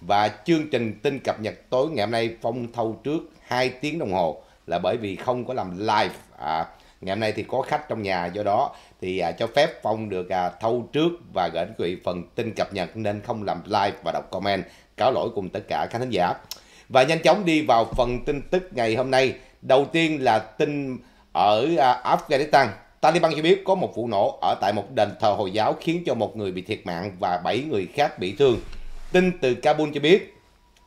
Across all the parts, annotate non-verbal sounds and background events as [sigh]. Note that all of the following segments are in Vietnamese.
Và chương trình tin cập nhật tối ngày hôm nay phong thâu trước 2 tiếng đồng hồ là bởi vì không có làm live. À, ngày hôm nay thì có khách trong nhà do đó thì à, cho phép phong được à, thâu trước và gửi đến quý vị phần tin cập nhật nên không làm live và đọc comment cáo lỗi cùng tất cả các khán giả và nhanh chóng đi vào phần tin tức ngày hôm nay đầu tiên là tin ở à, Afghanistan Taliban cho biết có một vụ nổ ở tại một đền thờ Hồi giáo khiến cho một người bị thiệt mạng và 7 người khác bị thương Tin từ Kabul cho biết,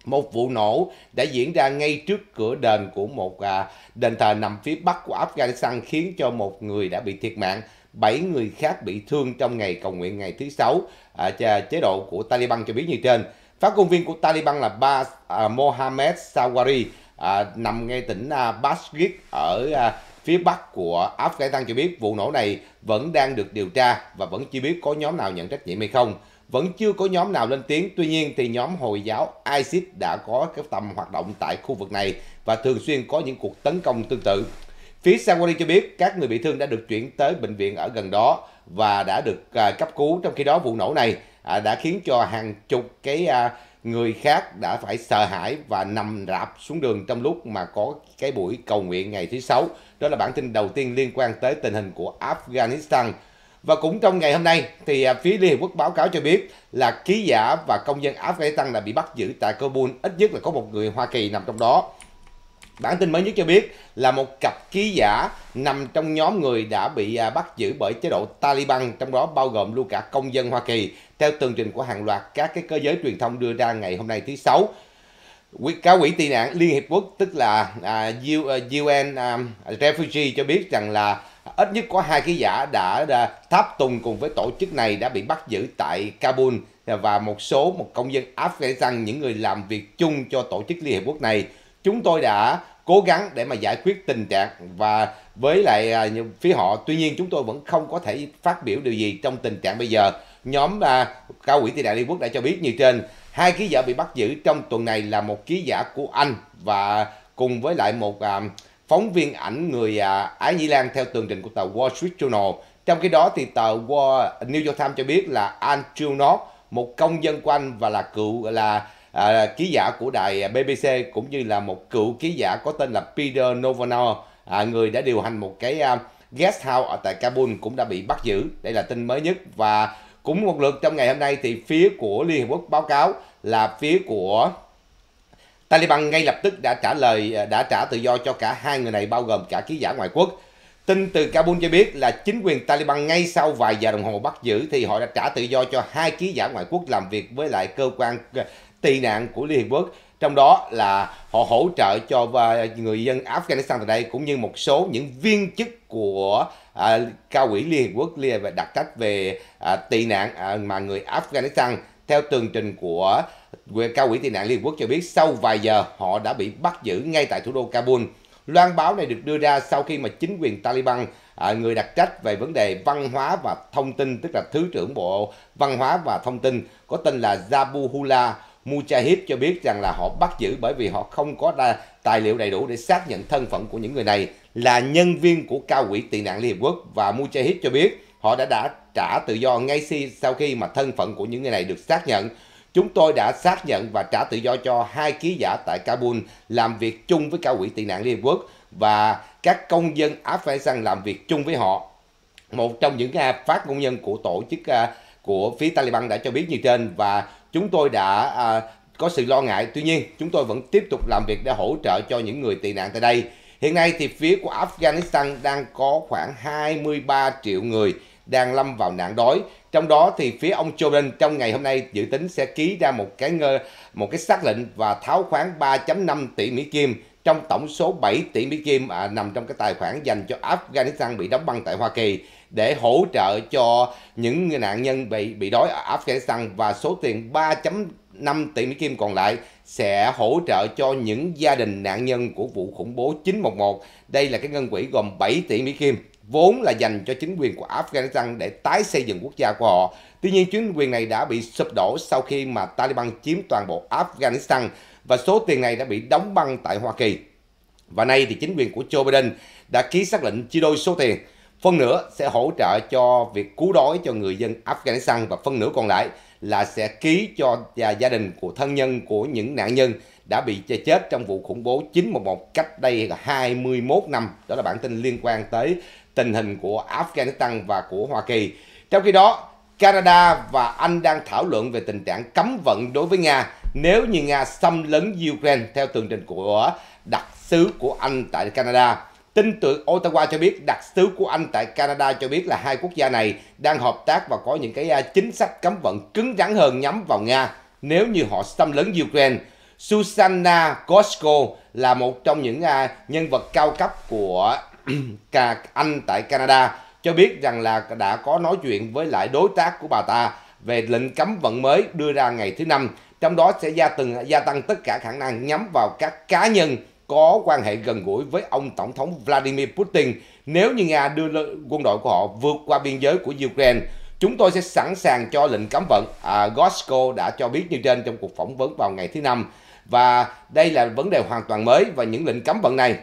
một vụ nổ đã diễn ra ngay trước cửa đền của một à, đền thờ nằm phía bắc của Afghanistan khiến cho một người đã bị thiệt mạng, bảy người khác bị thương trong ngày cầu nguyện ngày thứ sáu à, chế độ của Taliban cho biết như trên. Phát ngôn viên của Taliban là ba à, Mohammed Sawari à, nằm ngay tỉnh à, ở à, phía bắc của Afghanistan cho biết vụ nổ này vẫn đang được điều tra và vẫn chưa biết có nhóm nào nhận trách nhiệm hay không. Vẫn chưa có nhóm nào lên tiếng, tuy nhiên thì nhóm Hồi giáo ISIS đã có cái tầm hoạt động tại khu vực này và thường xuyên có những cuộc tấn công tương tự. Phía Saudi cho biết các người bị thương đã được chuyển tới bệnh viện ở gần đó và đã được à, cấp cứu. Trong khi đó vụ nổ này à, đã khiến cho hàng chục cái à, người khác đã phải sợ hãi và nằm rạp xuống đường trong lúc mà có cái buổi cầu nguyện ngày thứ sáu. Đó là bản tin đầu tiên liên quan tới tình hình của Afghanistan. Và cũng trong ngày hôm nay thì à, phía Liên Hiệp Quốc báo cáo cho biết là ký giả và công dân Afghanistan đã bị bắt giữ tại Kabul, ít nhất là có một người Hoa Kỳ nằm trong đó. Bản tin mới nhất cho biết là một cặp ký giả nằm trong nhóm người đã bị à, bắt giữ bởi chế độ Taliban, trong đó bao gồm luôn cả công dân Hoa Kỳ, theo tường trình của hàng loạt các cái cơ giới truyền thông đưa ra ngày hôm nay thứ Sáu. Cả quỹ tị nạn Liên Hiệp Quốc, tức là à, UN Refugee cho biết rằng là Ít nhất có hai ký giả đã, đã tháp tùng cùng với tổ chức này đã bị bắt giữ tại Kabul và một số một công dân Afghanistan những người làm việc chung cho tổ chức Liên Hiệp Quốc này. Chúng tôi đã cố gắng để mà giải quyết tình trạng và với lại à, phía họ tuy nhiên chúng tôi vẫn không có thể phát biểu điều gì trong tình trạng bây giờ nhóm à, cao quỹ tị nạn liên quốc đã cho biết như trên hai ký giả bị bắt giữ trong tuần này là một ký giả của anh và cùng với lại một à, phóng viên ảnh người à, Ái Nhĩ Lan theo tường trình của tờ Wall Street Journal. Trong khi đó thì tờ Wall, New York Times cho biết là Andrew North, một công dân của Anh và là cựu là à, ký giả của đài BBC cũng như là một cựu ký giả có tên là Peter Novonor, à, người đã điều hành một cái à, guest house ở tại Kabul cũng đã bị bắt giữ. Đây là tin mới nhất và cũng một lượt trong ngày hôm nay thì phía của Liên Hợp Quốc báo cáo là phía của Taliban ngay lập tức đã trả lời à, đã trả tự do cho cả hai người này bao gồm cả ký giả ngoại quốc. Tin từ Kabul cho biết là chính quyền Taliban ngay sau vài giờ đồng hồ bắt giữ thì họ đã trả tự do cho hai ký giả ngoại quốc làm việc với lại cơ quan à, tị nạn của Liên Hiệp Quốc. Trong đó là họ hỗ trợ cho à, người dân Afghanistan tại đây cũng như một số những viên chức của à, cao ủy Liên Hiệp Quốc và đặc trách về à, tị nạn à, mà người Afghanistan theo tường trình của Cao ủy tị nạn Liên Quốc cho biết sau vài giờ họ đã bị bắt giữ ngay tại thủ đô Kabul. Loan báo này được đưa ra sau khi mà chính quyền Taliban, à, người đặc trách về vấn đề văn hóa và thông tin, tức là Thứ trưởng Bộ Văn hóa và Thông tin, có tên là Zabuhullah Mujahid cho biết rằng là họ bắt giữ bởi vì họ không có tài liệu đầy đủ để xác nhận thân phận của những người này là nhân viên của cao quỹ tị nạn Liên Hợp Quốc và Mujahid cho biết họ đã đã trả tự do ngay sau khi mà thân phận của những người này được xác nhận. Chúng tôi đã xác nhận và trả tự do cho hai ký giả tại Kabul làm việc chung với cao Quỹ tị nạn Liên Hợp Quốc và các công dân Afghanistan làm việc chung với họ. Một trong những à, phát ngôn nhân của tổ chức à, của phía Taliban đã cho biết như trên và chúng tôi đã à, có sự lo ngại. Tuy nhiên, chúng tôi vẫn tiếp tục làm việc để hỗ trợ cho những người tị nạn tại đây. Hiện nay thì phía của Afghanistan đang có khoảng 23 triệu người đang lâm vào nạn đói. Trong đó thì phía ông Joe Biden trong ngày hôm nay dự tính sẽ ký ra một cái ngơ, một cái xác lệnh và tháo khoán 3.5 tỷ Mỹ Kim trong tổng số 7 tỷ Mỹ Kim à, nằm trong cái tài khoản dành cho Afghanistan bị đóng băng tại Hoa Kỳ để hỗ trợ cho những nạn nhân bị bị đói ở Afghanistan và số tiền 3.5 tỷ Mỹ Kim còn lại sẽ hỗ trợ cho những gia đình nạn nhân của vụ khủng bố 911. Đây là cái ngân quỹ gồm 7 tỷ Mỹ Kim vốn là dành cho chính quyền của Afghanistan để tái xây dựng quốc gia của họ. Tuy nhiên, chính quyền này đã bị sụp đổ sau khi mà Taliban chiếm toàn bộ Afghanistan và số tiền này đã bị đóng băng tại Hoa Kỳ. Và nay thì chính quyền của Joe Biden đã ký xác lệnh chia đôi số tiền, phân nửa sẽ hỗ trợ cho việc cứu đói cho người dân Afghanistan và phân nửa còn lại là sẽ ký cho gia đình của thân nhân của những nạn nhân đã bị chết trong vụ khủng bố 911 cách đây là 21 năm. Đó là bản tin liên quan tới tình hình của Afghanistan và của Hoa Kỳ. Trong khi đó, Canada và Anh đang thảo luận về tình trạng cấm vận đối với Nga nếu như Nga xâm lấn Ukraine theo tường trình của đặc sứ của Anh tại Canada. Tin từ Ottawa cho biết đặc sứ của Anh tại Canada cho biết là hai quốc gia này đang hợp tác và có những cái à, chính sách cấm vận cứng rắn hơn nhắm vào Nga nếu như họ xâm lấn Ukraine. Susanna Kosko là một trong những à, nhân vật cao cấp của [clears throat] Anh tại Canada cho biết rằng là đã có nói chuyện với lại đối tác của bà ta về lệnh cấm vận mới đưa ra ngày thứ năm, trong đó sẽ gia từng gia tăng tất cả khả năng nhắm vào các cá nhân có quan hệ gần gũi với ông tổng thống Vladimir Putin nếu như Nga đưa quân đội của họ vượt qua biên giới của Ukraine. Chúng tôi sẽ sẵn sàng cho lệnh cấm vận. À, Gosco đã cho biết như trên trong cuộc phỏng vấn vào ngày thứ năm và đây là vấn đề hoàn toàn mới và những lệnh cấm vận này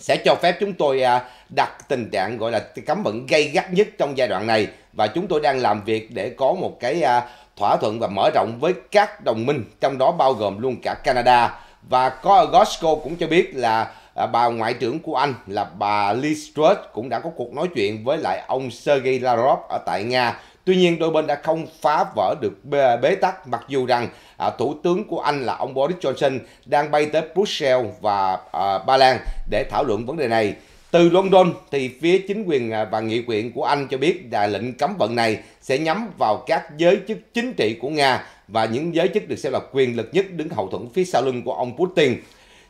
sẽ cho phép chúng tôi à, đặt tình trạng gọi là cấm vận gây gắt nhất trong giai đoạn này và chúng tôi đang làm việc để có một cái à, thỏa thuận và mở rộng với các đồng minh trong đó bao gồm luôn cả Canada và có Gosco cũng cho biết là à, bà ngoại trưởng của Anh là bà Liz Truss cũng đã có cuộc nói chuyện với lại ông Sergei Lavrov ở tại Nga. Tuy nhiên đôi bên đã không phá vỡ được bế tắc mặc dù rằng à, thủ tướng của Anh là ông Boris Johnson đang bay tới Brussels và à, Ba Lan để thảo luận vấn đề này. Từ London thì phía chính quyền à, và nghị viện của Anh cho biết là lệnh cấm vận này sẽ nhắm vào các giới chức chính trị của Nga và những giới chức được xem là quyền lực nhất đứng hậu thuẫn phía sau lưng của ông Putin.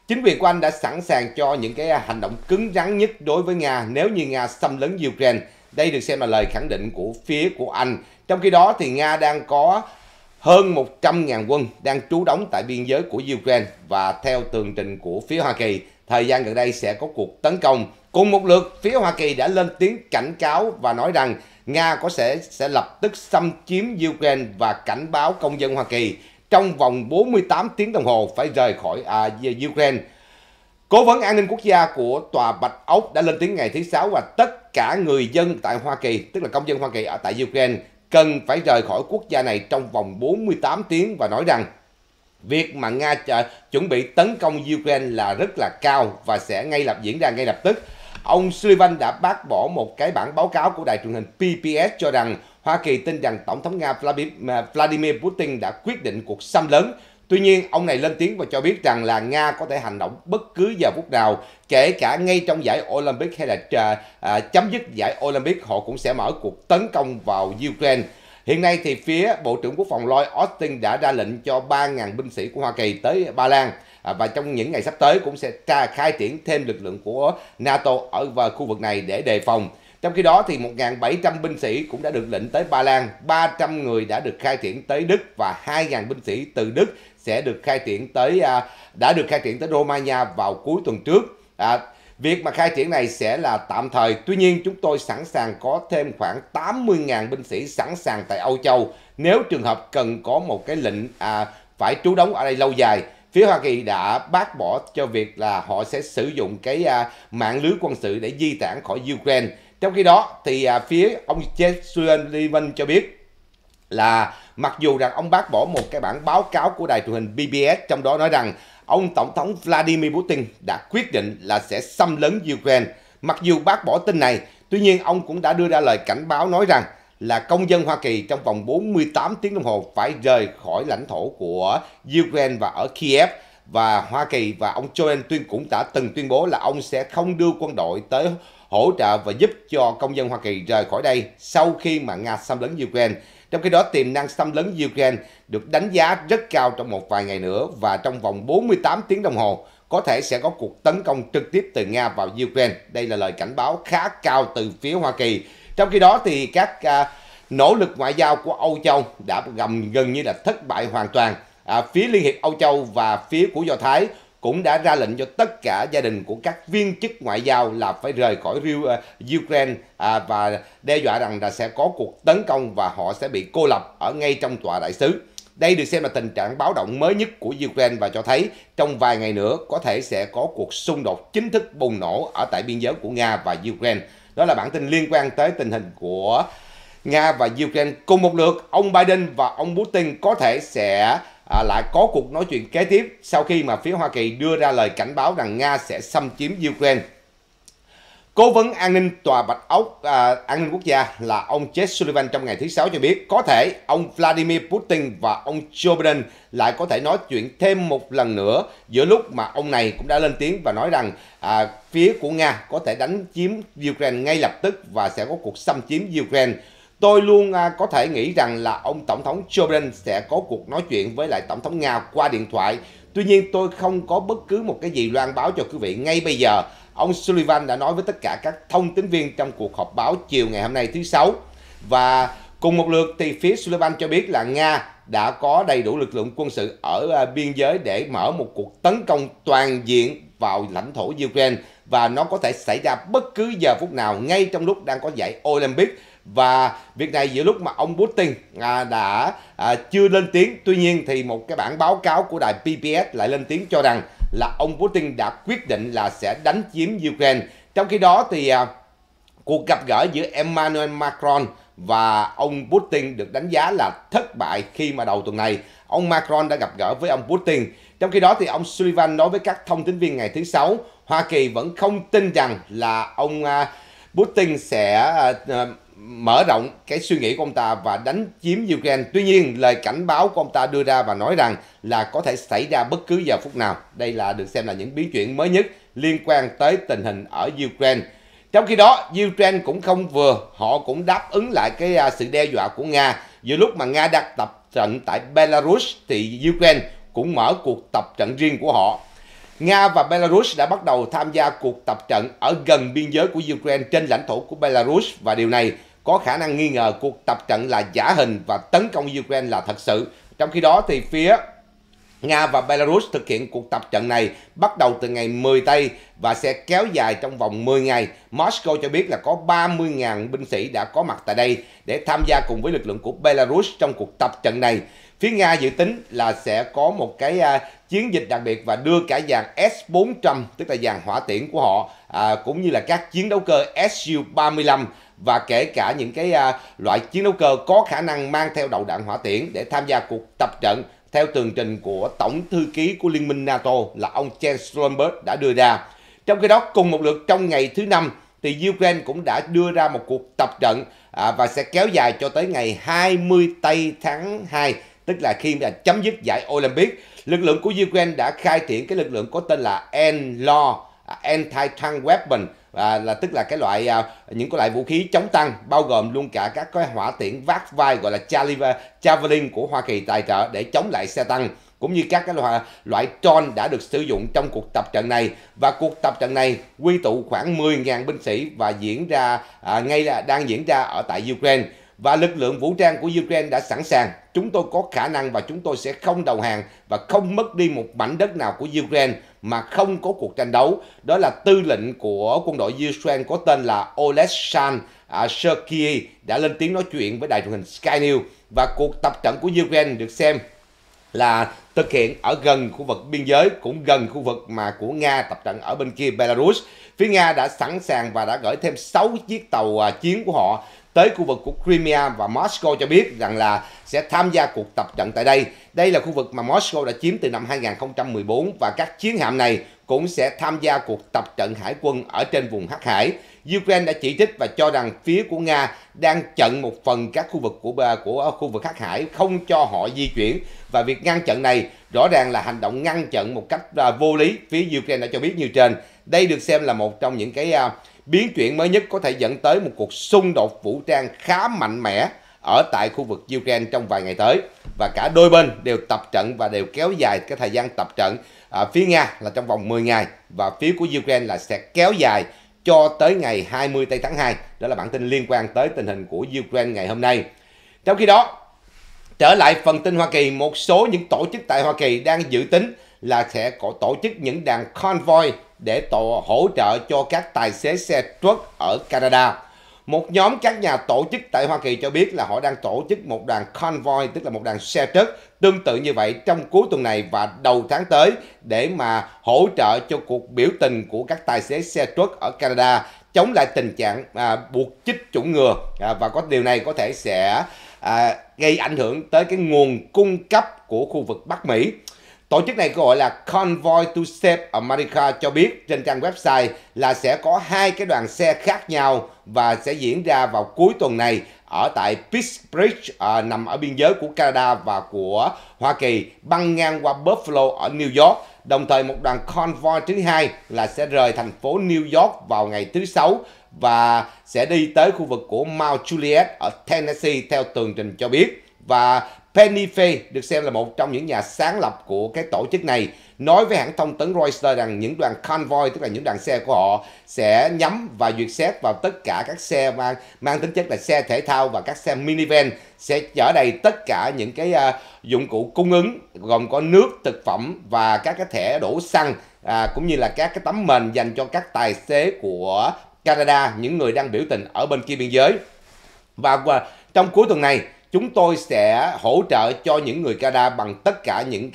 Chính quyền của Anh đã sẵn sàng cho những cái à, hành động cứng rắn nhất đối với Nga nếu như Nga xâm lấn Ukraine. Đây được xem là lời khẳng định của phía của Anh. Trong khi đó thì Nga đang có hơn 100.000 quân đang trú đóng tại biên giới của Ukraine và theo tường trình của phía Hoa Kỳ, thời gian gần đây sẽ có cuộc tấn công. Cùng một lượt, phía Hoa Kỳ đã lên tiếng cảnh cáo và nói rằng Nga có sẽ sẽ lập tức xâm chiếm Ukraine và cảnh báo công dân Hoa Kỳ trong vòng 48 tiếng đồng hồ phải rời khỏi à, Ukraine. Cố vấn an ninh quốc gia của Tòa Bạch Ốc đã lên tiếng ngày thứ Sáu và tất cả người dân tại Hoa Kỳ, tức là công dân Hoa Kỳ ở tại Ukraine, cần phải rời khỏi quốc gia này trong vòng 48 tiếng và nói rằng việc mà Nga chuẩn bị tấn công Ukraine là rất là cao và sẽ ngay lập diễn ra ngay lập tức. Ông Sullivan đã bác bỏ một cái bản báo cáo của đài truyền hình PBS cho rằng Hoa Kỳ tin rằng Tổng thống Nga Vladimir Putin đã quyết định cuộc xâm lấn Tuy nhiên, ông này lên tiếng và cho biết rằng là Nga có thể hành động bất cứ giờ phút nào, kể cả ngay trong giải Olympic hay là à, chấm dứt giải Olympic, họ cũng sẽ mở cuộc tấn công vào Ukraine. Hiện nay thì phía Bộ trưởng Quốc phòng Lloyd Austin đã ra lệnh cho 3.000 binh sĩ của Hoa Kỳ tới Ba Lan à, và trong những ngày sắp tới cũng sẽ tra khai triển thêm lực lượng của NATO ở khu vực này để đề phòng. Trong khi đó thì 1.700 binh sĩ cũng đã được lệnh tới Ba Lan, 300 người đã được khai triển tới Đức và 2.000 binh sĩ từ Đức sẽ được khai triển tới à, đã được khai triển tới Romania vào cuối tuần trước. À, việc mà khai triển này sẽ là tạm thời, tuy nhiên chúng tôi sẵn sàng có thêm khoảng 80.000 binh sĩ sẵn sàng tại Âu Châu nếu trường hợp cần có một cái lệnh à, phải trú đóng ở đây lâu dài. Phía Hoa Kỳ đã bác bỏ cho việc là họ sẽ sử dụng cái à, mạng lưới quân sự để di tản khỏi Ukraine. Trong khi đó thì à, phía ông Jesse Sullivan cho biết là mặc dù rằng ông bác bỏ một cái bản báo cáo của đài truyền hình BBS trong đó nói rằng ông Tổng thống Vladimir Putin đã quyết định là sẽ xâm lấn Ukraine. Mặc dù bác bỏ tin này, tuy nhiên ông cũng đã đưa ra lời cảnh báo nói rằng là công dân Hoa Kỳ trong vòng 48 tiếng đồng hồ phải rời khỏi lãnh thổ của Ukraine và ở Kiev và Hoa Kỳ và ông Joe tuyên cũng đã từng tuyên bố là ông sẽ không đưa quân đội tới hỗ trợ và giúp cho công dân Hoa Kỳ rời khỏi đây sau khi mà Nga xâm lấn Ukraine. Trong khi đó, tiềm năng xâm lấn Ukraine được đánh giá rất cao trong một vài ngày nữa và trong vòng 48 tiếng đồng hồ có thể sẽ có cuộc tấn công trực tiếp từ Nga vào Ukraine. Đây là lời cảnh báo khá cao từ phía Hoa Kỳ. Trong khi đó thì các à, nỗ lực ngoại giao của Âu Châu đã gần gần như là thất bại hoàn toàn. À, phía Liên hiệp Âu Châu và phía của Do Thái cũng đã ra lệnh cho tất cả gia đình của các viên chức ngoại giao là phải rời khỏi ờ, Ukraine à, và đe dọa rằng là sẽ có cuộc tấn công và họ sẽ bị cô lập ở ngay trong tòa đại sứ. Đây được xem là tình trạng báo động mới nhất của Ukraine và cho thấy trong vài ngày nữa có thể sẽ có cuộc xung đột chính thức bùng nổ ở tại biên giới của Nga và Ukraine. Đó là bản tin liên quan tới tình hình của Nga và Ukraine. Cùng một lượt, ông Biden và ông Putin có thể sẽ à, lại có cuộc nói chuyện kế tiếp sau khi mà phía Hoa Kỳ đưa ra lời cảnh báo rằng Nga sẽ xâm chiếm Ukraine. Cố vấn an ninh Tòa Bạch Ốc à, an ninh quốc gia là ông Jake Sullivan trong ngày thứ Sáu cho biết có thể ông Vladimir Putin và ông Joe Biden lại có thể nói chuyện thêm một lần nữa giữa lúc mà ông này cũng đã lên tiếng và nói rằng à, phía của Nga có thể đánh chiếm Ukraine ngay lập tức và sẽ có cuộc xâm chiếm Ukraine. Tôi luôn à, có thể nghĩ rằng là ông Tổng thống Joe Biden sẽ có cuộc nói chuyện với lại Tổng thống Nga qua điện thoại. Tuy nhiên tôi không có bất cứ một cái gì loan báo cho quý vị ngay bây giờ. Ông Sullivan đã nói với tất cả các thông tin viên trong cuộc họp báo chiều ngày hôm nay thứ Sáu. Và cùng một lượt thì phía Sullivan cho biết là Nga đã có đầy đủ lực lượng quân sự ở à, biên giới để mở một cuộc tấn công toàn diện vào lãnh thổ Ukraine và nó có thể xảy ra bất cứ giờ phút nào ngay trong lúc đang có giải Olympic và việc này giữa lúc mà ông Putin à, đã à, chưa lên tiếng tuy nhiên thì một cái bản báo cáo của đài PBS lại lên tiếng cho rằng là ông Putin đã quyết định là sẽ đánh chiếm Ukraine trong khi đó thì à, cuộc gặp gỡ giữa Emmanuel Macron và ông Putin được đánh giá là thất bại khi mà đầu tuần này ông Macron đã gặp gỡ với ông Putin. Trong khi đó thì ông Sullivan nói với các thông tin viên ngày thứ sáu, Hoa Kỳ vẫn không tin rằng là ông à, Putin sẽ à, à, mở rộng cái suy nghĩ của ông ta và đánh chiếm Ukraine. Tuy nhiên, lời cảnh báo của ông ta đưa ra và nói rằng là có thể xảy ra bất cứ giờ phút nào. Đây là được xem là những biến chuyển mới nhất liên quan tới tình hình ở Ukraine. Trong khi đó, Ukraine cũng không vừa, họ cũng đáp ứng lại cái à, sự đe dọa của Nga. Giữa lúc mà Nga đặt tập trận tại Belarus thì Ukraine cũng mở cuộc tập trận riêng của họ. Nga và Belarus đã bắt đầu tham gia cuộc tập trận ở gần biên giới của Ukraine trên lãnh thổ của Belarus và điều này có khả năng nghi ngờ cuộc tập trận là giả hình và tấn công Ukraine là thật sự. Trong khi đó thì phía Nga và Belarus thực hiện cuộc tập trận này bắt đầu từ ngày 10 Tây và sẽ kéo dài trong vòng 10 ngày. Moscow cho biết là có 30.000 binh sĩ đã có mặt tại đây để tham gia cùng với lực lượng của Belarus trong cuộc tập trận này. Phía Nga dự tính là sẽ có một cái à, chiến dịch đặc biệt và đưa cả dàn S-400, tức là dàn hỏa tiễn của họ, à, cũng như là các chiến đấu cơ Su-35 và kể cả những cái à, loại chiến đấu cơ có khả năng mang theo đầu đạn hỏa tiễn để tham gia cuộc tập trận theo tường trình của Tổng Thư ký của Liên minh NATO là ông Jens Stoltenberg đã đưa ra. Trong khi đó, cùng một lượt trong ngày thứ năm thì Ukraine cũng đã đưa ra một cuộc tập trận à, và sẽ kéo dài cho tới ngày 20 tây tháng 2, tức là khi mà chấm dứt giải Olympic. Lực lượng của Ukraine đã khai triển cái lực lượng có tên là NLAW, Anti-Tank à, Weapon, à, là tức là cái loại à, những cái loại vũ khí chống tăng bao gồm luôn cả các cái hỏa tiễn vác vai gọi là javelin của Hoa Kỳ tài trợ để chống lại xe tăng cũng như các cái loại loại drone đã được sử dụng trong cuộc tập trận này và cuộc tập trận này quy tụ khoảng 10.000 binh sĩ và diễn ra à, ngay là đang diễn ra ở tại Ukraine và lực lượng vũ trang của Ukraine đã sẵn sàng. Chúng tôi có khả năng và chúng tôi sẽ không đầu hàng và không mất đi một mảnh đất nào của Ukraine mà không có cuộc tranh đấu. Đó là tư lệnh của quân đội Ukraine có tên là Oleksandr à, Sergei đã lên tiếng nói chuyện với đài truyền hình Sky News và cuộc tập trận của Ukraine được xem là thực hiện ở gần khu vực biên giới cũng gần khu vực mà của Nga tập trận ở bên kia Belarus. Phía Nga đã sẵn sàng và đã gửi thêm 6 chiếc tàu à, chiến của họ tới khu vực của Crimea và Moscow cho biết rằng là sẽ tham gia cuộc tập trận tại đây. Đây là khu vực mà Moscow đã chiếm từ năm 2014 và các chiến hạm này cũng sẽ tham gia cuộc tập trận hải quân ở trên vùng Hắc Hải. Ukraine đã chỉ trích và cho rằng phía của Nga đang chặn một phần các khu vực của của ờ, khu vực Hắc Hải không cho họ di chuyển và việc ngăn chặn này rõ ràng là hành động ngăn chặn một cách ờ, vô lý phía Ukraine đã cho biết như trên. Đây được xem là một trong những cái ờ, Biến chuyển mới nhất có thể dẫn tới một cuộc xung đột vũ trang khá mạnh mẽ ở tại khu vực Ukraine trong vài ngày tới và cả đôi bên đều tập trận và đều kéo dài cái thời gian tập trận à, phía Nga là trong vòng 10 ngày và phía của Ukraine là sẽ kéo dài cho tới ngày 20 tây tháng 2 đó là bản tin liên quan tới tình hình của Ukraine ngày hôm nay trong khi đó trở lại phần tin Hoa Kỳ một số những tổ chức tại Hoa Kỳ đang dự tính là sẽ có tổ chức những đàn convoy để tổ hỗ trợ cho các tài xế xe truck ở Canada. Một nhóm các nhà tổ chức tại Hoa Kỳ cho biết là họ đang tổ chức một đoàn convoy, tức là một đoàn xe truck tương tự như vậy trong cuối tuần này và đầu tháng tới để mà hỗ trợ cho cuộc biểu tình của các tài xế xe truck ở Canada chống lại tình trạng à, buộc chích chủng ngừa à, và có điều này có thể sẽ à, gây ảnh hưởng tới cái nguồn cung cấp của khu vực Bắc Mỹ. Tổ chức này gọi là Convoy to Save America cho biết trên trang website là sẽ có hai cái đoàn xe khác nhau và sẽ diễn ra vào cuối tuần này ở tại Pittsburgh à, nằm ở biên giới của Canada và của Hoa Kỳ băng ngang qua Buffalo ở New York. Đồng thời một đoàn convoy thứ hai là sẽ rời thành phố New York vào ngày thứ sáu và sẽ đi tới khu vực của Mount Juliet ở Tennessee theo tường trình cho biết và Penny Fay được xem là một trong những nhà sáng lập của cái tổ chức này nói với hãng thông tấn Reuters rằng những đoàn convoy tức là những đoàn xe của họ sẽ nhắm và duyệt xét vào tất cả các xe mang mang tính chất là xe thể thao và các xe minivan sẽ chở đầy tất cả những cái uh, dụng cụ cung ứng gồm có nước, thực phẩm và các cái thẻ đổ xăng à, cũng như là các cái tấm mền dành cho các tài xế của Canada những người đang biểu tình ở bên kia biên giới và, và trong cuối tuần này chúng tôi sẽ hỗ trợ cho những người Canada bằng tất cả những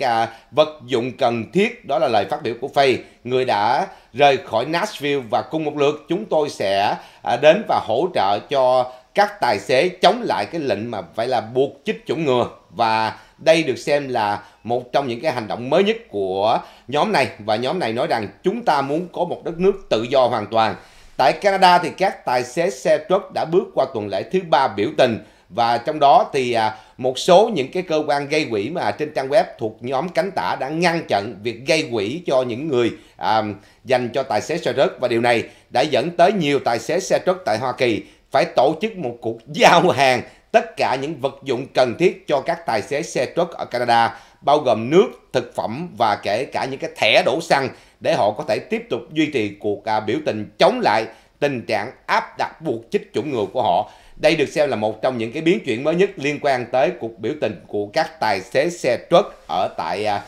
vật dụng cần thiết. Đó là lời phát biểu của Faye, người đã rời khỏi Nashville và cùng một lượt chúng tôi sẽ à, đến và hỗ trợ cho các tài xế chống lại cái lệnh mà phải là buộc chích chủng ngừa và đây được xem là một trong những cái hành động mới nhất của nhóm này và nhóm này nói rằng chúng ta muốn có một đất nước tự do hoàn toàn. Tại Canada thì các tài xế xe truck đã bước qua tuần lễ thứ ba biểu tình và trong đó thì à, một số những cái cơ quan gây quỹ mà trên trang web thuộc nhóm cánh tả đã ngăn chặn việc gây quỹ cho những người à, dành cho tài xế xe rớt và điều này đã dẫn tới nhiều tài xế xe rớt tại Hoa Kỳ phải tổ chức một cuộc [laughs] giao hàng tất cả những vật dụng cần thiết cho các tài xế xe truck ở Canada bao gồm nước, thực phẩm và kể cả những cái thẻ đổ xăng để họ có thể tiếp tục duy trì cuộc à, biểu tình chống lại tình trạng áp đặt buộc chích chủng ngừa của họ. Đây được xem là một trong những cái biến chuyển mới nhất liên quan tới cuộc biểu tình của các tài xế xe truck ở tại à,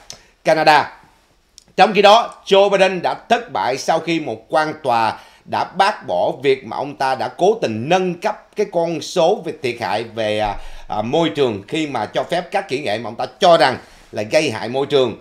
Canada. Trong khi đó, Joe Biden đã thất bại sau khi một quan tòa đã bác bỏ việc mà ông ta đã cố tình nâng cấp cái con số về thiệt hại về à, à, môi trường khi mà cho phép các kỹ nghệ mà ông ta cho rằng là gây hại môi trường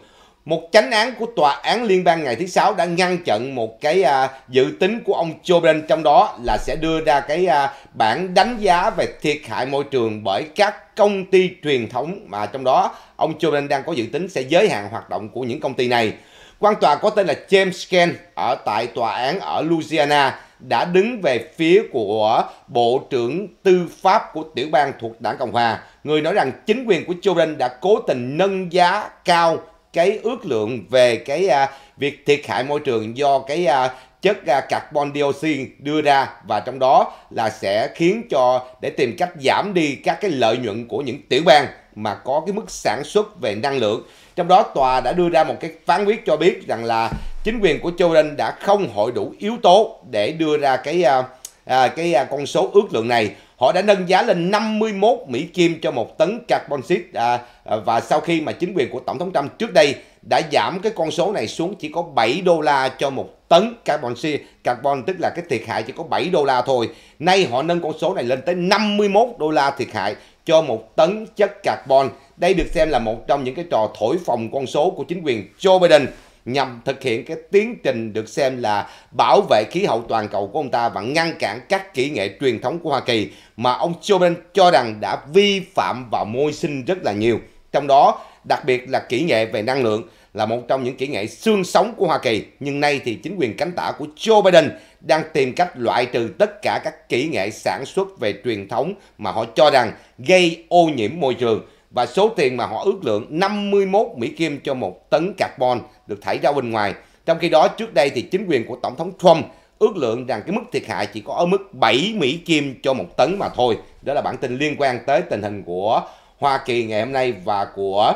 một chánh án của tòa án liên bang ngày thứ sáu đã ngăn chặn một cái à, dự tính của ông Joe Biden trong đó là sẽ đưa ra cái à, bản đánh giá về thiệt hại môi trường bởi các công ty truyền thống mà trong đó ông Joe Biden đang có dự tính sẽ giới hạn hoạt động của những công ty này. Quan tòa có tên là James Ken ở tại tòa án ở Louisiana đã đứng về phía của Bộ trưởng Tư pháp của tiểu bang thuộc đảng Cộng Hòa. Người nói rằng chính quyền của Joe Biden đã cố tình nâng giá cao cái ước lượng về cái à, việc thiệt hại môi trường do cái à, chất à, carbon dioxide đưa ra và trong đó là sẽ khiến cho để tìm cách giảm đi các cái lợi nhuận của những tiểu bang mà có cái mức sản xuất về năng lượng. Trong đó tòa đã đưa ra một cái phán quyết cho biết rằng là chính quyền của Jordan đã không hội đủ yếu tố để đưa ra cái à, à, cái à, con số ước lượng này họ đã nâng giá lên 51 Mỹ Kim cho một tấn carbon seed à, à, và sau khi mà chính quyền của Tổng thống Trump trước đây đã giảm cái con số này xuống chỉ có 7 đô la cho một tấn carbon seed, carbon tức là cái thiệt hại chỉ có 7 đô la thôi. Nay họ nâng con số này lên tới 51 đô la thiệt hại cho một tấn chất carbon. Đây được xem là một trong những cái trò thổi phòng con số của chính quyền Joe Biden nhằm thực hiện cái tiến trình được xem là bảo vệ khí hậu toàn cầu của ông ta và ngăn cản các kỹ nghệ truyền thống của Hoa Kỳ mà ông Joe Biden cho rằng đã vi phạm và môi sinh rất là nhiều. Trong đó, đặc biệt là kỹ nghệ về năng lượng là một trong những kỹ nghệ xương sống của Hoa Kỳ. Nhưng nay thì chính quyền cánh tả của Joe Biden đang tìm cách loại trừ tất cả các kỹ nghệ sản xuất về truyền thống mà họ cho rằng gây ô nhiễm môi trường và số tiền mà họ ước lượng 51 Mỹ Kim cho một tấn carbon được thải ra bên ngoài. Trong khi đó trước đây thì chính quyền của Tổng thống Trump ước lượng rằng cái mức thiệt hại chỉ có ở mức 7 Mỹ Kim cho một tấn mà thôi. Đó là bản tin liên quan tới tình hình của Hoa Kỳ ngày hôm nay và của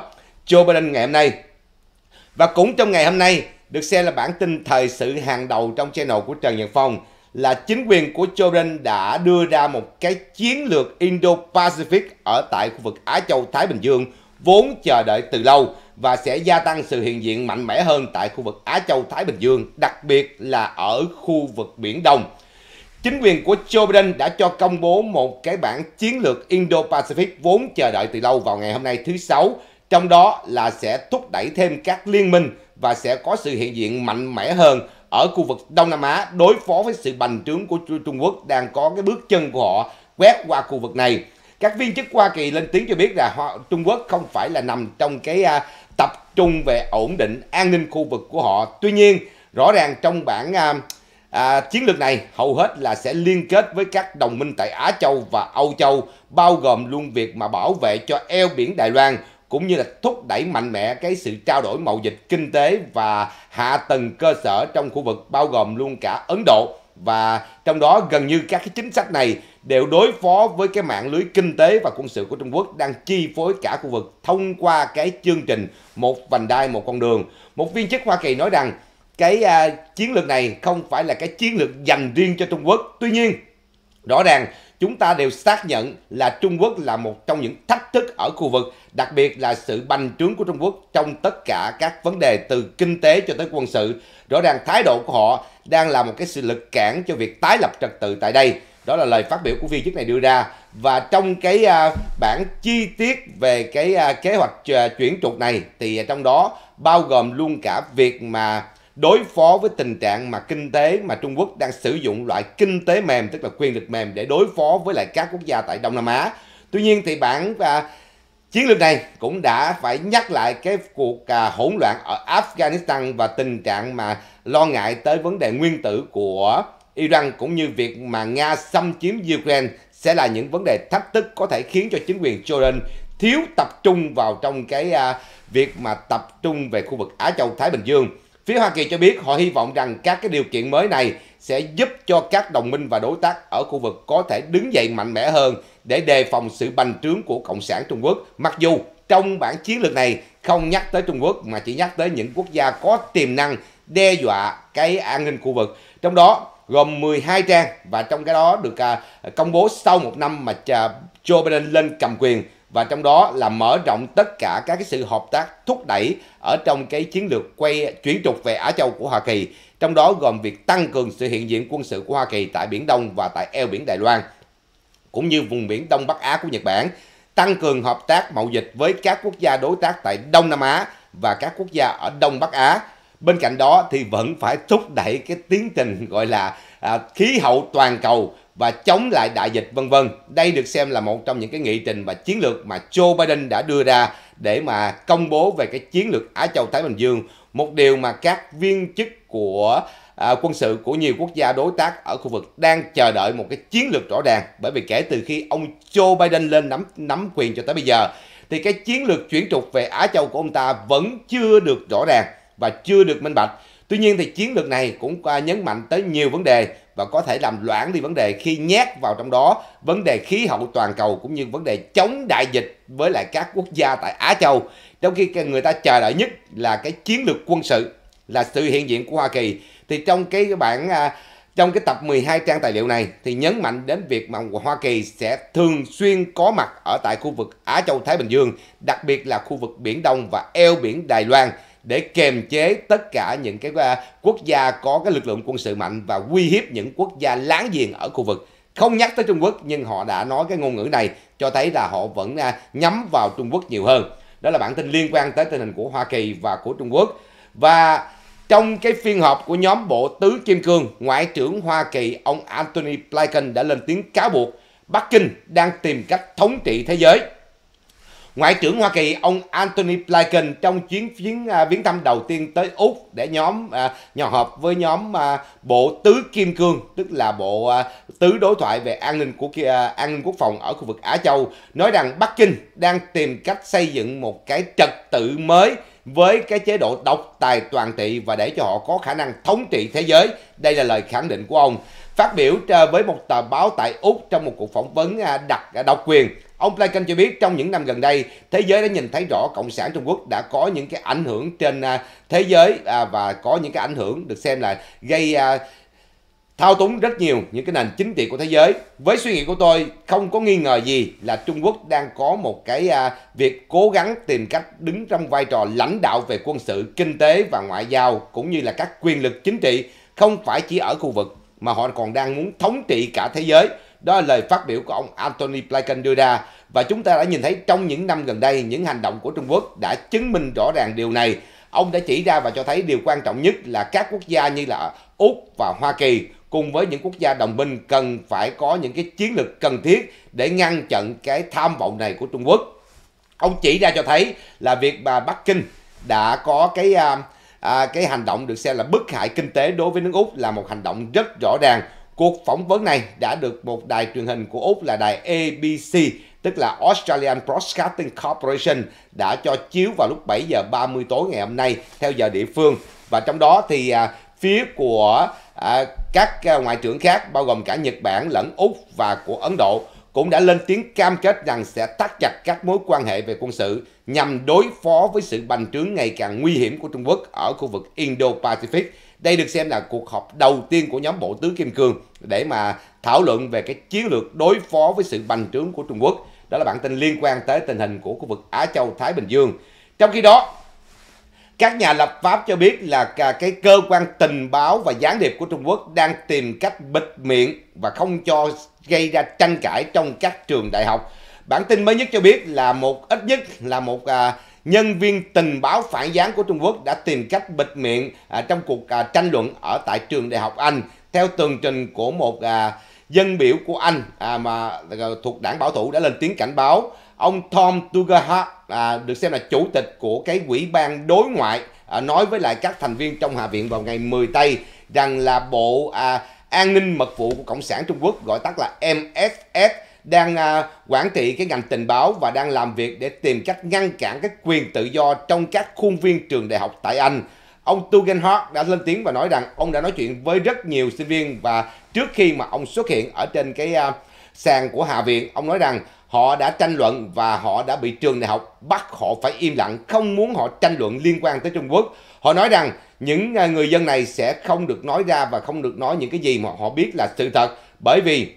Joe Biden ngày hôm nay. Và cũng trong ngày hôm nay được xem là bản tin thời sự hàng đầu trong channel của Trần Nhật Phong là chính quyền của Jordan đã đưa ra một cái chiến lược Indo-Pacific ở tại khu vực Á Châu Thái Bình Dương vốn chờ đợi từ lâu và sẽ gia tăng sự hiện diện mạnh mẽ hơn tại khu vực Á Châu Thái Bình Dương, đặc biệt là ở khu vực Biển Đông. Chính quyền của Joe Biden đã cho công bố một cái bản chiến lược Indo-Pacific vốn chờ đợi từ lâu vào ngày hôm nay thứ Sáu, trong đó là sẽ thúc đẩy thêm các liên minh và sẽ có sự hiện diện mạnh mẽ hơn ở khu vực Đông Nam Á đối phó với sự bành trướng của Trung Quốc đang có cái bước chân của họ quét qua khu vực này. Các viên chức Hoa Kỳ lên tiếng cho biết là Trung Quốc không phải là nằm trong cái à, tập trung về ổn định an ninh khu vực của họ. Tuy nhiên, rõ ràng trong bản à, à, chiến lược này hầu hết là sẽ liên kết với các đồng minh tại Á Châu và Âu Châu, bao gồm luôn việc mà bảo vệ cho eo biển Đài Loan cũng như là thúc đẩy mạnh mẽ cái sự trao đổi mậu dịch kinh tế và hạ tầng cơ sở trong khu vực bao gồm luôn cả Ấn Độ và trong đó gần như các cái chính sách này đều đối phó với cái mạng lưới kinh tế và quân sự của Trung Quốc đang chi phối cả khu vực thông qua cái chương trình một vành đai một con đường. Một viên chức Hoa Kỳ nói rằng cái à, chiến lược này không phải là cái chiến lược dành riêng cho Trung Quốc. Tuy nhiên, rõ ràng chúng ta đều xác nhận là Trung Quốc là một trong những thách thức ở khu vực, đặc biệt là sự bành trướng của Trung Quốc trong tất cả các vấn đề từ kinh tế cho tới quân sự. Rõ ràng thái độ của họ đang là một cái sự lực cản cho việc tái lập trật tự tại đây. Đó là lời phát biểu của viên chức này đưa ra và trong cái à, bản chi tiết về cái à, kế hoạch à, chuyển trục này thì trong đó bao gồm luôn cả việc mà đối phó với tình trạng mà kinh tế mà Trung Quốc đang sử dụng loại kinh tế mềm tức là quyền lực mềm để đối phó với lại các quốc gia tại Đông Nam Á. Tuy nhiên thì bản và chiến lược này cũng đã phải nhắc lại cái cuộc à, hỗn loạn ở Afghanistan và tình trạng mà lo ngại tới vấn đề nguyên tử của Iran cũng như việc mà Nga xâm chiếm Ukraine sẽ là những vấn đề thách thức có thể khiến cho chính quyền Jordan thiếu tập trung vào trong cái à, việc mà tập trung về khu vực Á Châu Thái Bình Dương. Phía Hoa Kỳ cho biết họ hy vọng rằng các cái điều kiện mới này sẽ giúp cho các đồng minh và đối tác ở khu vực có thể đứng dậy mạnh mẽ hơn để đề phòng sự bành trướng của Cộng sản Trung Quốc. Mặc dù trong bản chiến lược này không nhắc tới Trung Quốc mà chỉ nhắc tới những quốc gia có tiềm năng đe dọa cái an ninh khu vực. Trong đó gồm 12 trang và trong cái đó được à, công bố sau một năm mà à, Joe Biden lên cầm quyền và trong đó là mở rộng tất cả các cái sự hợp tác thúc đẩy ở trong cái chiến lược quay chuyển trục về Á Châu của Hoa Kỳ, trong đó gồm việc tăng cường sự hiện diện quân sự của Hoa Kỳ tại Biển Đông và tại eo biển Đài Loan, cũng như vùng biển Đông Bắc Á của Nhật Bản, tăng cường hợp tác mậu dịch với các quốc gia đối tác tại Đông Nam Á và các quốc gia ở Đông Bắc Á, bên cạnh đó thì vẫn phải thúc đẩy cái tiến trình gọi là à, khí hậu toàn cầu và chống lại đại dịch vân vân. Đây được xem là một trong những cái nghị trình và chiến lược mà Joe Biden đã đưa ra để mà công bố về cái chiến lược Á Châu Thái Bình Dương, một điều mà các viên chức của à, quân sự của nhiều quốc gia đối tác ở khu vực đang chờ đợi một cái chiến lược rõ ràng bởi vì kể từ khi ông Joe Biden lên nắm nắm quyền cho tới bây giờ thì cái chiến lược chuyển trục về Á Châu của ông ta vẫn chưa được rõ ràng và chưa được minh bạch. Tuy nhiên thì chiến lược này cũng nhấn mạnh tới nhiều vấn đề và có thể làm loãng đi vấn đề khi nhét vào trong đó vấn đề khí hậu toàn cầu cũng như vấn đề chống đại dịch với lại các quốc gia tại Á Châu. Trong khi người ta chờ đợi nhất là cái chiến lược quân sự là sự hiện diện của Hoa Kỳ thì trong cái bản à, trong cái tập 12 trang tài liệu này thì nhấn mạnh đến việc mà Hoa Kỳ sẽ thường xuyên có mặt ở tại khu vực Á Châu Thái Bình Dương, đặc biệt là khu vực Biển Đông và eo biển Đài Loan để kềm chế tất cả những cái à, quốc gia có cái lực lượng quân sự mạnh và uy hiếp những quốc gia láng giềng ở khu vực không nhắc tới Trung Quốc nhưng họ đã nói cái ngôn ngữ này cho thấy là họ vẫn à, nhắm vào Trung Quốc nhiều hơn. Đó là bản tin liên quan tới tình hình của Hoa Kỳ và của Trung Quốc. Và trong cái phiên họp của nhóm bộ tứ kim cương, Ngoại trưởng Hoa Kỳ ông Anthony Blinken đã lên tiếng cáo buộc Bắc Kinh đang tìm cách thống trị thế giới. Ngoại trưởng Hoa Kỳ ông Anthony Blinken trong chuyến chuyến à, viếng thăm đầu tiên tới Úc để nhóm à, nhỏ họp với nhóm à, bộ tứ kim cương tức là bộ à, tứ đối thoại về an ninh của à, an ninh quốc phòng ở khu vực Á Châu nói rằng Bắc Kinh đang tìm cách xây dựng một cái trật tự mới với cái chế độ độc tài toàn trị và để cho họ có khả năng thống trị thế giới. Đây là lời khẳng định của ông. Phát biểu à, với một tờ báo tại Úc trong một cuộc phỏng vấn à, đặc độc quyền, Ông Blinken cho biết trong những năm gần đây, thế giới đã nhìn thấy rõ Cộng sản Trung Quốc đã có những cái ảnh hưởng trên à, thế giới à, và có những cái ảnh hưởng được xem là gây à, thao túng rất nhiều những cái nền chính trị của thế giới. Với suy nghĩ của tôi, không có nghi ngờ gì là Trung Quốc đang có một cái việc cố gắng tìm cách đứng trong vai trò lãnh đạo về quân sự, kinh tế và ngoại giao cũng như là các quyền lực chính trị không phải chỉ ở khu vực mà họ còn đang muốn thống trị cả thế giới. Đó là lời phát biểu của ông Anthony Blinken đưa ra và chúng ta đã nhìn thấy trong những năm gần đây những hành động của Trung Quốc đã chứng minh rõ ràng điều này. Ông đã chỉ ra và cho thấy điều quan trọng nhất là các quốc gia như là Úc và Hoa Kỳ cùng với những quốc gia đồng minh cần phải có những cái chiến lược cần thiết để ngăn chặn cái tham vọng này của Trung Quốc. Ông chỉ ra cho thấy là việc mà Bắc Kinh đã có cái à, à, cái hành động được xem là bức hại kinh tế đối với nước Úc là một hành động rất rõ ràng Cuộc phỏng vấn này đã được một đài truyền hình của Úc là đài ABC, tức là Australian Broadcasting Corporation, đã cho chiếu vào lúc 7 giờ 30 tối ngày hôm nay theo giờ địa phương. Và trong đó thì à, phía của à, các à, ngoại trưởng khác bao gồm cả Nhật Bản lẫn Úc và của Ấn Độ cũng đã lên tiếng cam kết rằng sẽ thắt chặt các mối quan hệ về quân sự nhằm đối phó với sự bành trướng ngày càng nguy hiểm của Trung Quốc ở khu vực Indo-Pacific. Đây được xem là cuộc họp đầu tiên của nhóm Bộ Tứ Kim Cương để mà thảo luận về cái chiến lược đối phó với sự bành trướng của Trung Quốc. Đó là bản tin liên quan tới tình hình của khu vực Á Châu Thái Bình Dương. Trong khi đó, các nhà lập pháp cho biết là cái cơ quan tình báo và gián điệp của Trung Quốc đang tìm cách bịt miệng và không cho gây ra tranh cãi trong các trường đại học. Bản tin mới nhất cho biết là một ít nhất là một à, nhân viên tình báo phản gián của Trung Quốc đã tìm cách bịt miệng à, trong cuộc à, tranh luận ở tại trường đại học Anh theo tường trình của một à, dân biểu của Anh à, mà à, thuộc đảng bảo thủ đã lên tiếng cảnh báo ông Tom Tugendhat à, được xem là chủ tịch của cái quỹ ban đối ngoại à, nói với lại các thành viên trong hạ viện vào ngày 10 tây rằng là bộ à, an ninh mật vụ của cộng sản Trung Quốc gọi tắt là MSS đang à, quản trị cái ngành tình báo và đang làm việc để tìm cách ngăn cản cái quyền tự do trong các khuôn viên trường đại học tại Anh. Ông Tugendhat đã lên tiếng và nói rằng ông đã nói chuyện với rất nhiều sinh viên và trước khi mà ông xuất hiện ở trên cái à, sàn của Hạ viện, ông nói rằng họ đã tranh luận và họ đã bị trường đại học bắt họ phải im lặng, không muốn họ tranh luận liên quan tới Trung Quốc. Họ nói rằng những à, người dân này sẽ không được nói ra và không được nói những cái gì mà họ biết là sự thật bởi vì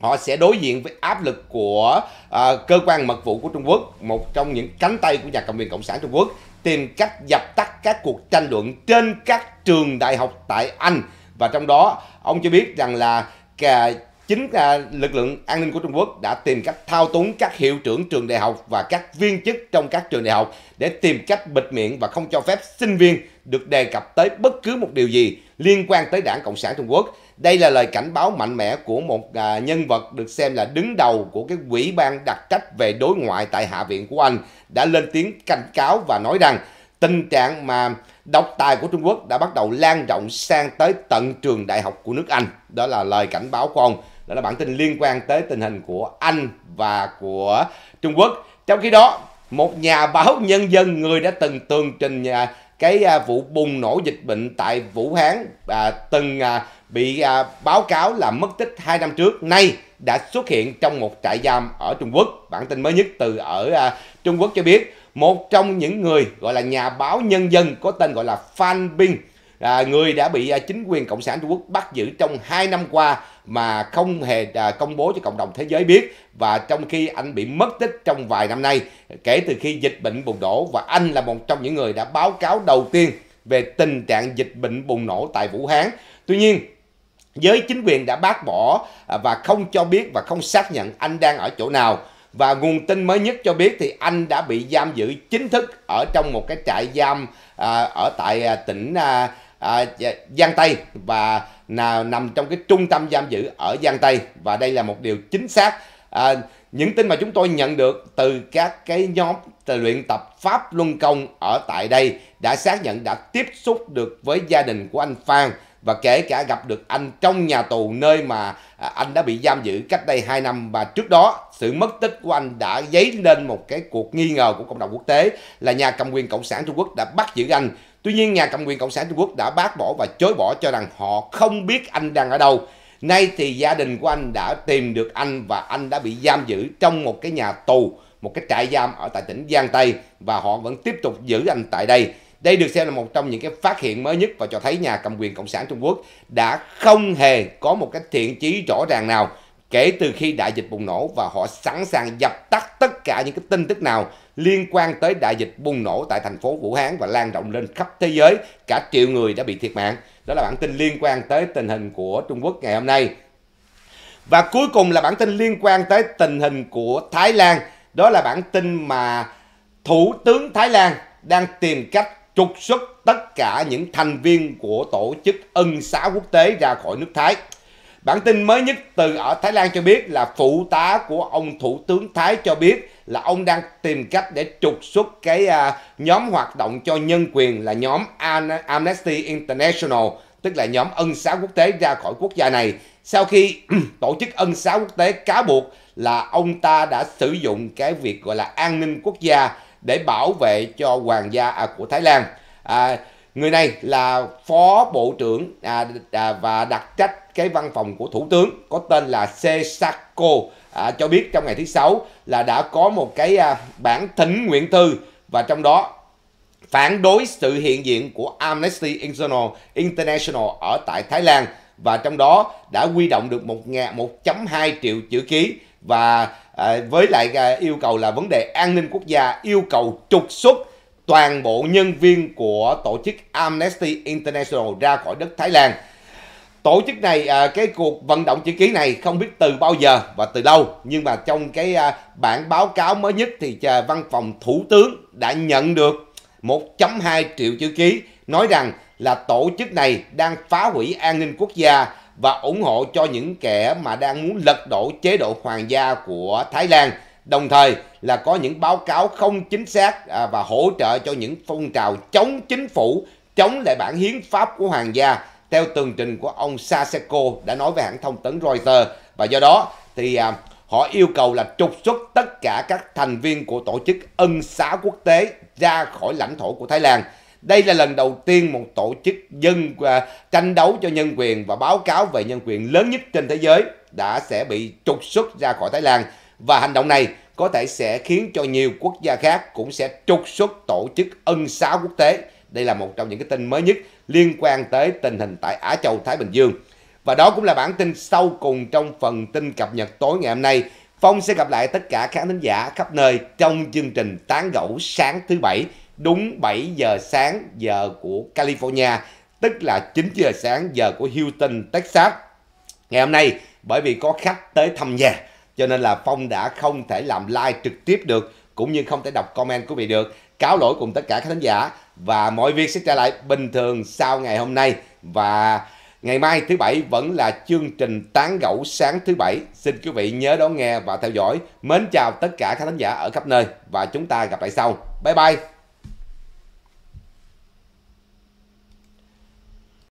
họ sẽ đối diện với áp lực của uh, cơ quan mật vụ của Trung Quốc, một trong những cánh tay của nhà cầm quyền cộng sản Trung Quốc tìm cách dập tắt các cuộc tranh luận trên các trường đại học tại Anh và trong đó ông cho biết rằng là cả chính uh, lực lượng an ninh của Trung Quốc đã tìm cách thao túng các hiệu trưởng trường đại học và các viên chức trong các trường đại học để tìm cách bịt miệng và không cho phép sinh viên được đề cập tới bất cứ một điều gì liên quan tới Đảng Cộng sản Trung Quốc đây là lời cảnh báo mạnh mẽ của một à, nhân vật được xem là đứng đầu của cái quỹ ban đặc trách về đối ngoại tại Hạ viện của Anh đã lên tiếng cảnh cáo và nói rằng tình trạng mà độc tài của Trung Quốc đã bắt đầu lan rộng sang tới tận trường đại học của nước Anh. Đó là lời cảnh báo của ông. Đó là bản tin liên quan tới tình hình của Anh và của Trung Quốc. Trong khi đó, một nhà báo nhân dân người đã từng tường trình à, cái à, vụ bùng nổ dịch bệnh tại Vũ Hán à, từng à, bị à, báo cáo là mất tích 2 năm trước nay đã xuất hiện trong một trại giam ở Trung Quốc. Bản tin mới nhất từ ở à, Trung Quốc cho biết một trong những người gọi là nhà báo nhân dân có tên gọi là Fan Bing à, người đã bị à, chính quyền cộng sản Trung Quốc bắt giữ trong 2 năm qua mà không hề à, công bố cho cộng đồng thế giới biết và trong khi anh bị mất tích trong vài năm nay kể từ khi dịch bệnh bùng nổ và anh là một trong những người đã báo cáo đầu tiên về tình trạng dịch bệnh bùng nổ tại Vũ Hán. Tuy nhiên, Giới chính quyền đã bác bỏ à, và không cho biết và không xác nhận anh đang ở chỗ nào. Và nguồn tin mới nhất cho biết thì anh đã bị giam giữ chính thức ở trong một cái trại giam à, ở tại à, tỉnh à, à, Giang Tây và nào nằm trong cái trung tâm giam giữ ở Giang Tây và đây là một điều chính xác à, những tin mà chúng tôi nhận được từ các cái nhóm luyện tập pháp luân công ở tại đây đã xác nhận đã tiếp xúc được với gia đình của anh Phan và kể cả gặp được anh trong nhà tù nơi mà à, anh đã bị giam giữ cách đây 2 năm và trước đó sự mất tích của anh đã dấy lên một cái cuộc nghi ngờ của cộng đồng quốc tế là nhà cầm quyền cộng sản Trung Quốc đã bắt giữ anh. Tuy nhiên nhà cầm quyền cộng sản Trung Quốc đã bác bỏ và chối bỏ cho rằng họ không biết anh đang ở đâu. Nay thì gia đình của anh đã tìm được anh và anh đã bị giam giữ trong một cái nhà tù, một cái trại giam ở tại tỉnh Giang Tây và họ vẫn tiếp tục giữ anh tại đây. Đây được xem là một trong những cái phát hiện mới nhất và cho thấy nhà cầm quyền Cộng sản Trung Quốc đã không hề có một cái thiện chí rõ ràng nào kể từ khi đại dịch bùng nổ và họ sẵn sàng dập tắt tất cả những cái tin tức nào liên quan tới đại dịch bùng nổ tại thành phố Vũ Hán và lan rộng lên khắp thế giới, cả triệu người đã bị thiệt mạng. Đó là bản tin liên quan tới tình hình của Trung Quốc ngày hôm nay. Và cuối cùng là bản tin liên quan tới tình hình của Thái Lan. Đó là bản tin mà Thủ tướng Thái Lan đang tìm cách trục xuất tất cả những thành viên của tổ chức ân xá quốc tế ra khỏi nước Thái. Bản tin mới nhất từ ở Thái Lan cho biết là phụ tá của ông Thủ tướng Thái cho biết là ông đang tìm cách để trục xuất cái à, nhóm hoạt động cho nhân quyền là nhóm Amnesty International, tức là nhóm ân xá quốc tế ra khỏi quốc gia này sau khi [clears throat] tổ chức ân xá quốc tế cáo buộc là ông ta đã sử dụng cái việc gọi là an ninh quốc gia để bảo vệ cho hoàng gia à, của Thái Lan. À, người này là phó bộ trưởng à, à, và đặc trách cái văn phòng của thủ tướng có tên là Sesako à, cho biết trong ngày thứ sáu là đã có một cái à, bản thỉnh nguyện thư và trong đó phản đối sự hiện diện của Amnesty International ở tại Thái Lan và trong đó đã quy động được 1.1.2 triệu chữ ký và à, với lại à, yêu cầu là vấn đề an ninh quốc gia yêu cầu trục xuất toàn bộ nhân viên của tổ chức Amnesty International ra khỏi đất Thái Lan tổ chức này à, cái cuộc vận động chữ ký này không biết từ bao giờ và từ lâu nhưng mà trong cái à, bản báo cáo mới nhất thì à, văn phòng thủ tướng đã nhận được 1.2 triệu chữ ký nói rằng là tổ chức này đang phá hủy an ninh quốc gia và ủng hộ cho những kẻ mà đang muốn lật đổ chế độ hoàng gia của Thái Lan. Đồng thời là có những báo cáo không chính xác à, và hỗ trợ cho những phong trào chống chính phủ, chống lại bản hiến pháp của hoàng gia theo tường trình của ông Saseko đã nói với hãng thông tấn Reuters và do đó thì à, họ yêu cầu là trục xuất tất cả các thành viên của tổ chức ân xá quốc tế ra khỏi lãnh thổ của Thái Lan. Đây là lần đầu tiên một tổ chức dân uh, tranh đấu cho nhân quyền và báo cáo về nhân quyền lớn nhất trên thế giới đã sẽ bị trục xuất ra khỏi Thái Lan và hành động này có thể sẽ khiến cho nhiều quốc gia khác cũng sẽ trục xuất tổ chức ân xá quốc tế. Đây là một trong những cái tin mới nhất liên quan tới tình hình tại Á Châu Thái Bình Dương. Và đó cũng là bản tin sau cùng trong phần tin cập nhật tối ngày hôm nay. Phong sẽ gặp lại tất cả khán thính giả khắp nơi trong chương trình Tán Gẫu sáng thứ Bảy đúng 7 giờ sáng giờ của California, tức là 9 giờ sáng giờ của Houston, Texas. Ngày hôm nay, bởi vì có khách tới thăm nhà, cho nên là Phong đã không thể làm live trực tiếp được, cũng như không thể đọc comment của vị được. Cáo lỗi cùng tất cả các khán giả và mọi việc sẽ trở lại bình thường sau ngày hôm nay và ngày mai thứ bảy vẫn là chương trình tán gẫu sáng thứ bảy xin quý vị nhớ đón nghe và theo dõi mến chào tất cả các khán giả ở khắp nơi và chúng ta gặp lại sau bye bye